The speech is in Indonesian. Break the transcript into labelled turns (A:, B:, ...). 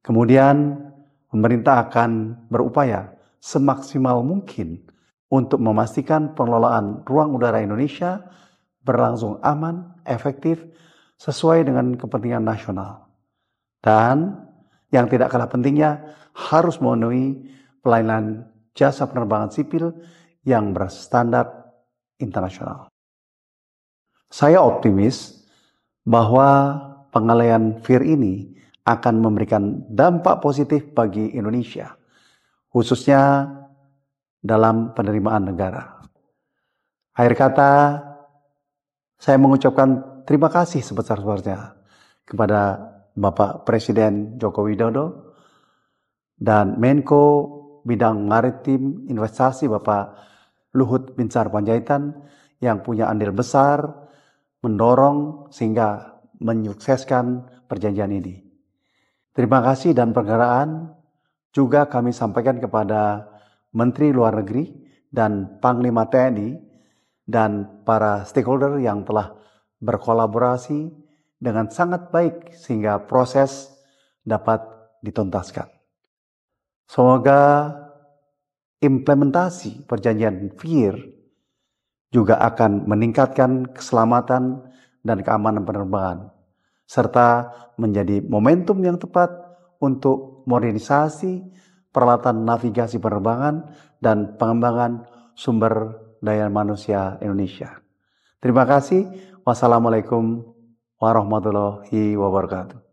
A: Kemudian pemerintah akan berupaya semaksimal mungkin untuk memastikan pengelolaan ruang udara Indonesia berlangsung aman, efektif, sesuai dengan kepentingan nasional. Dan yang tidak kalah pentingnya harus memenuhi pelayanan jasa penerbangan sipil yang berstandar internasional. Saya optimis bahwa pengalian FIR ini akan memberikan dampak positif bagi Indonesia, khususnya dalam penerimaan negara. Akhir kata, saya mengucapkan terima kasih sebesar-besarnya kepada Bapak Presiden Joko Widodo dan Menko Bidang Maritim Investasi Bapak Luhut Binsar Panjaitan yang punya andil besar mendorong sehingga menyukseskan perjanjian ini. Terima kasih dan penghargaan juga kami sampaikan kepada Menteri Luar Negeri dan Panglima TNI dan para stakeholder yang telah berkolaborasi dengan sangat baik sehingga proses dapat dituntaskan. Semoga implementasi perjanjian FIR juga akan meningkatkan keselamatan dan keamanan penerbangan serta menjadi momentum yang tepat untuk modernisasi peralatan navigasi penerbangan dan pengembangan sumber daya manusia Indonesia. Terima kasih. Wassalamualaikum warahmatullahi wabarakatuh.